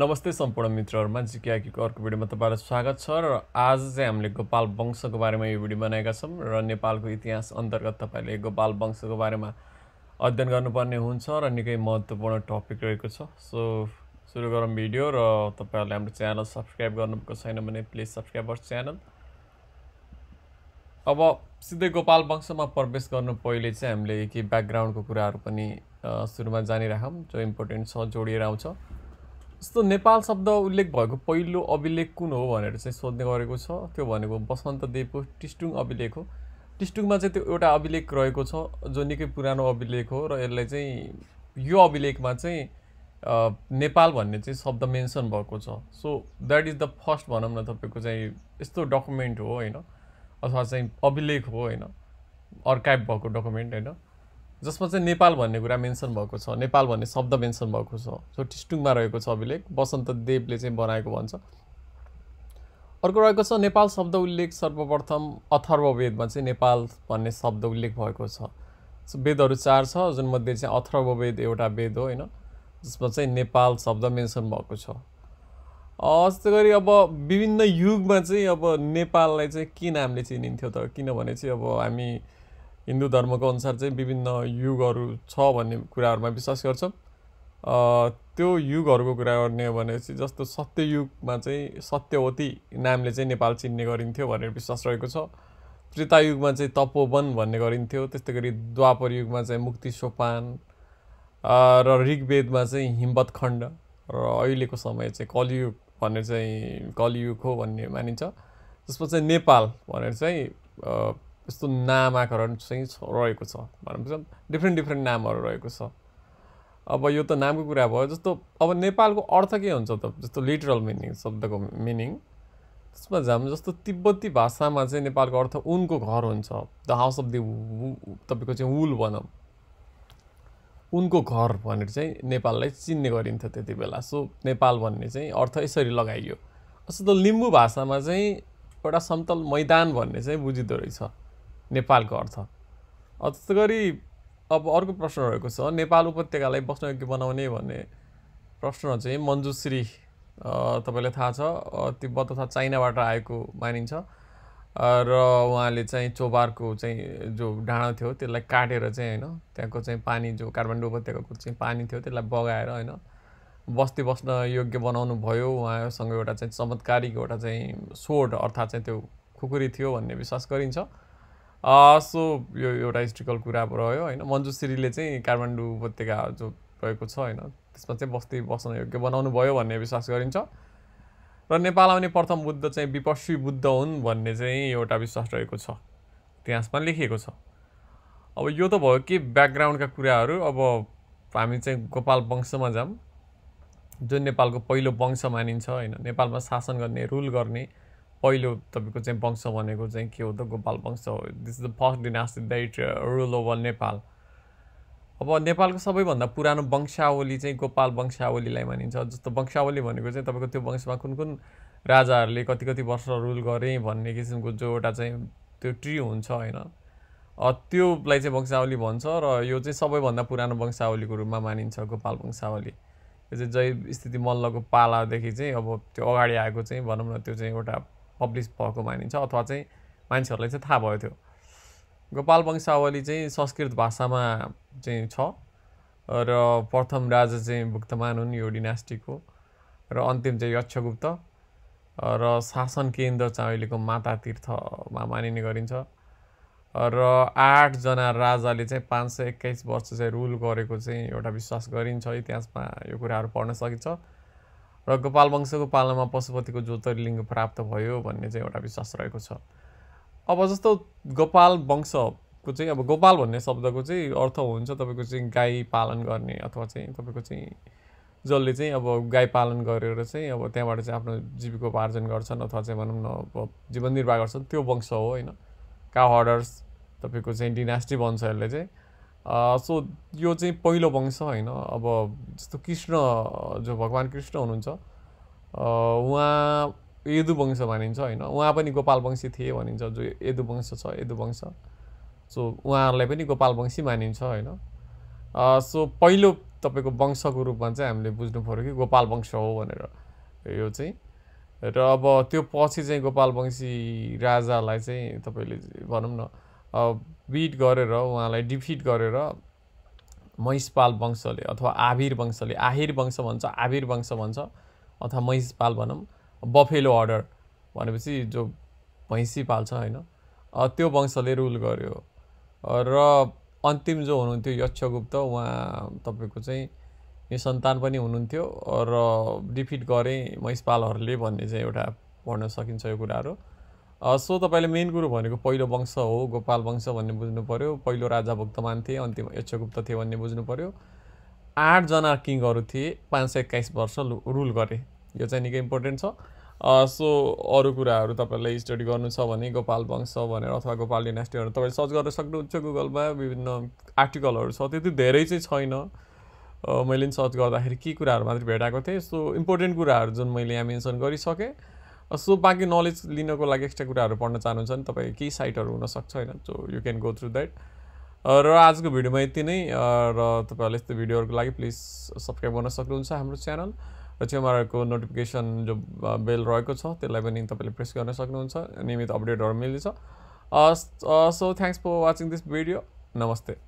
नमस्ते सम्पूर्ण मित्रहरूमा जिकेआकीको अर्को भिडियोमा तपाईँलाई स्वागत छ र आज चाहिँ हामीले गोपाल वंशको बारेमा यो भिडियो बनाएका छौँ र नेपालको इतिहास अन्तर्गत तपाईँले गोपाल वंशको बारेमा अध्ययन गर्नुपर्ने हुन्छ र निकै महत्त्वपूर्ण टपिक रहेको छ सो सुरु गरौँ भिडियो र तपाईँहरूले हाम्रो च्यानल सब्सक्राइब गर्नुभएको छैन भने प्लिज सब्सक्राइब गर्छ च्यानल अब सिधै गोपाल वंशमा प्रवेश गर्नु पहिले चाहिँ हामीले केही ब्याकग्राउन्डको कुराहरू पनि सुरुमा जानिराखौँ जो इम्पोर्टेन्ट छ जोडिएर आउँछ जस्तो नेपाल शब्द उल्लेख भएको पहिलो अभिलेख कुन हो भनेर चाहिँ सोध्ने गरेको छ त्यो भनेको बसन्त देवको टिस्टुङ अभिलेख हो टिस्टुङमा चाहिँ त्यो एउटा अभिलेख रहेको छ जो निकै पुरानो अभिलेख हो र यसलाई चाहिँ यो अभिलेखमा चाहिँ नेपाल भन्ने चाहिँ शब्द मेन्सन भएको छ so that is the first भनौँ न तपाईँको चाहिँ यस्तो डकुमेन्ट हो होइन अथवा चाहिँ अभिलेख हो होइन अर्काइभ भएको डकुमेन्ट होइन जसमा चाहिँ नेपाल भन्ने कुरा मेन्सन भएको छ नेपाल भन्ने शब्द मेन्सन भएको छ जो टिस्टुङमा रहेको छ अभिलेख बसन्त देवले चाहिँ बनाएको भन्छ अर्को रहेको छ नेपाल शब्द उल्लेख सर्वप्रथम अथर्ववेदमा चाहिँ नेपाल भन्ने शब्द उल्लेख भएको छ वेदहरू चार छ जुनमध्ये चाहिँ अथर्ववेद एउटा वेद हो होइन जसमा चाहिँ नेपाल शब्द मेन्सन भएको छ त्यस्तै गरी अब विभिन्न युगमा चाहिँ अब नेपाललाई चाहिँ के नामले चिनिन्थ्यो त किनभने चाहिँ अब हामी हिन्दू धर्मको अनुसार चाहिँ विभिन्न युगहरू छ भन्ने कुराहरूमा विश्वास गर्छ त्यो युगहरूको कुरा गर्ने हो भनेपछि जस्तो सत्ययुगमा चाहिँ सत्यवती नामले चाहिँ नेपाल चिन्ने गरिन्थ्यो भनेर विश्वास रहेको छ त्रेतायुगमा चाहिँ तपोवन भन्ने गरिन्थ्यो त्यस्तै गरी द्वापर युगमा चाहिँ मुक्ति सोपान र ऋग्वेदमा चाहिँ खण्ड र अहिलेको समय चाहिँ कलियुग भन्ने चाहिँ कलियुग हो भन्ने मानिन्छ त्यसपछि नेपाल भनेर चाहिँ यस्तो नामाकरण चाहिँ रहेको छ भनेपछि डिफ्रेन्ट डिफ्रेन्ट नामहरू रहेको छ अब यो त नामको कुरा भयो जस्तो अब नेपालको अर्थ के हुन्छ त जस्तो लिटरल मिनिङ शब्दको मिनिङ त्यसमा जाम जस्तो तिब्बती भाषामा चाहिँ नेपालको अर्थ उनको घर हुन्छ द हाउस अफ दि तपाईँको चाहिँ वुल भनौँ उनको घर भनेर चाहिँ नेपाललाई चिन्ने गरिन्थ्यो त्यति बेला सो नेपाल भन्ने चाहिँ अर्थ यसरी लगाइयो जस्तो लिम्बू भाषामा चाहिँ एउटा समतल मैदान भन्ने चाहिँ बुझिँदो रहेछ नेपालको अर्थ त्यस्तै गरी अब अर्को प्रश्न रहेको छ नेपाल उपत्यकालाई बस्न योग्य बनाउने भन्ने प्रश्न चाहिँ मन्जुश्री तपाईँलाई थाहा छ तिब्बत तथा चाइनाबाट आएको मानिन्छ र उहाँले चाहिँ चोबारको चाहिँ जो डाँडा थियो त्यसलाई काटेर चाहिँ होइन त्यहाँको चाहिँ पानी जो काठमाडौँ उपत्यकाको चाहिँ पानी थियो त्यसलाई बगाएर होइन बस्ती बस्न योग्य बनाउनु भयो उहाँसँग एउटा चाहिँ चमत्कारीको एउटा चाहिँ सोड अर्थात् चाहिँ त्यो खुकुरी थियो भन्ने विश्वास गरिन्छ सो यो एउटा हिस्ट्रिकल कुरा रह्यो होइन श्रीले चाहिँ काठमाडौँ उपत्यका जो रहेको छ होइन त्यसमा चाहिँ बस्ती बस्न योग्य बनाउनु भयो भन्ने विश्वास गरिन्छ र नेपाल आउने प्रथम बुद्ध चाहिँ विपक्षी बुद्ध हुन् भन्ने चाहिँ एउटा विश्वास रहेको छ इतिहासमा लेखिएको छ अब यो त भयो कि ब्याकग्राउन्डका कुराहरू अब हामी चाहिँ गोपाल वंशमा जाऊँ जुन नेपालको पहिलो वंश मानिन्छ होइन नेपालमा शासन गर्ने रुल गर्ने पहिलो तपाईँको चाहिँ वंश भनेको चाहिँ के हो त गोपाल वंश हो this is the first dynasty that rule over Nepal अब नेपालको सबैभन्दा पुरानो वंशावली चाहिँ गोपाल वंशावलीलाई मानिन्छ जस्तो वंशावली भनेको चाहिँ तपाईँको त्यो वंशमा कुन कुन राजाहरूले कति कति वर्ष रुल गरे भन्ने किसिमको जो एउटा चाहिँ त्यो ट्री हुन्छ होइन त्योलाई चाहिँ वंशावली भन्छ र यो चाहिँ सबैभन्दा पुरानो वंशावलीको रूपमा मानिन्छ गोपाल वंशावली यो चाहिँ जय स्थिति मल्लको पालादेखि चाहिँ अब त्यो अगाडि आएको चाहिँ भनौँ न त्यो चाहिँ एउटा पब्लिस भएको मानिन्छ अथवा चाहिँ मान्छेहरूलाई चाहिँ थाहा भयो थियो गोपाल वंशावली चाहिँ संस्कृत भाषामा चाहिँ छ र प्रथम राजा चाहिँ भुक्तमान हुन् यो डिनास्टीको र अन्तिम चाहिँ यक्षगुप्त र शासन केन्द्र चाहिँ अहिलेको माता तीर्थमा मानिने गरिन्छ र आठजना राजाले चाहिँ पाँच सय एक्काइस वर्ष चाहिँ रुल गरेको चाहिँ एउटा विश्वास गरिन्छ इतिहासमा यो कुराहरू पढ्न सकिन्छ र गोपाल वंशको पालनामा पशुपतिको ज्योतिर्लिङ्ग प्राप्त भयो भन्ने चाहिँ एउटा विश्वास रहेको छ अब जस्तो गोपाल वंशको चाहिँ अब गोपाल भन्ने शब्दको चाहिँ अर्थ हुन्छ तपाईँको चाहिँ गाई पालन गर्ने अथवा चाहिँ तपाईँको चाहिँ जसले चाहिँ अब गाई पालन गरेर चाहिँ अब त्यहाँबाट चाहिँ आफ्नो जीविकोपार्जन गर्छन् अथवा चाहिँ भनौँ न अब जीवन निर्वाह गर्छन् त्यो वंश हो होइन काहडर्स तपाईँको चाहिँ डिनास्टी वंशहरूले चाहिँ सो यो चाहिँ पहिलो वंश होइन अब जस्तो कृष्ण जो भगवान् कृष्ण हुनुहुन्छ उहाँ यदु वंश भनिन्छ होइन उहाँ पनि गोपाल वंशी थिए भनिन्छ जो यदु वंश छ यदु वंश सो उहाँहरूलाई पनि गोपाल वंशी मानिन्छ होइन सो पहिलो तपाईँको वंशको रूपमा चाहिँ हामीले बुझ्नु पऱ्यो कि गोपाल वंश हो भनेर यो चाहिँ र अब त्यो पछि चाहिँ गोपाल वंशी राजालाई चाहिँ तपाईँले भनौँ न बिट गरेर उहाँलाई डिफिट गरेर महिषपाल वंशले अथवा आभिर वंशले आहिर वंश भन्छ आभिर वंश भन्छ अथवा महिषपाल भनौँ बफेलो अर्डर भनेपछि जो भैँसी पाल्छ होइन त्यो वंशले रुल गर्यो र अन्तिम जो हुनुहुन्थ्यो यक्षगुप्त उहाँ तपाईँको चाहिँ यो सन्तान पनि हुनुहुन्थ्यो र डिफिट गरेँ महिषपालहरूले भन्ने चाहिँ एउटा पढ्न सकिन्छ यो कुराहरू सो तपाईँले मेन कुरो भनेको पहिलो वंश हो गोपाल वंश भन्ने बुझ्नु पऱ्यो पहिलो राजा भक्तमान थिए अन्तिम यक्षगुप्त थिए भन्ने बुझ्नु पऱ्यो आठजना किङहरू थिए पाँच सय एक्काइस वर्ष रुल गरे यो चाहिँ निकै इम्पोर्टेन्ट छ सो अरू कुराहरू तपाईँलाई स्टडी गर्नु छ भने गोपाल वंश भनेर अथवा गोपाल भनेर तपाईँले सर्च गर्न सक्नुहुन्छ गुगलमा विभिन्न आर्टिकलहरू छ त्यति धेरै चाहिँ छैन मैले सर्च गर्दाखेरि के कुराहरू मात्रै भेटाएको थिएँ सो इम्पोर्टेन्ट कुराहरू जुन मैले यहाँ मेन्सन गरिसकेँ सो बाँकी नलेज लिनको लागि एक्स्ट्रा कुराहरू पढ्न चाहनुहुन्छ भने तपाईँ केही साइटहरू हुनसक्छ होइन so you can go through that र आजको भिडियोमा यति नै र तपाईँहरूले यस्तो भिडियोहरूको लागि प्लिज सब्सक्राइब गर्न सक्नुहुन्छ हाम्रो च्यानल र छेउमा रहेको नोटिफिकेसन जो बेल रहेको छ त्यसलाई पनि तपाईँले प्रेस गर्न सक्नुहुन्छ नियमित अपडेटहरू मिल्दैछ so thanks for watching this video नमस्ते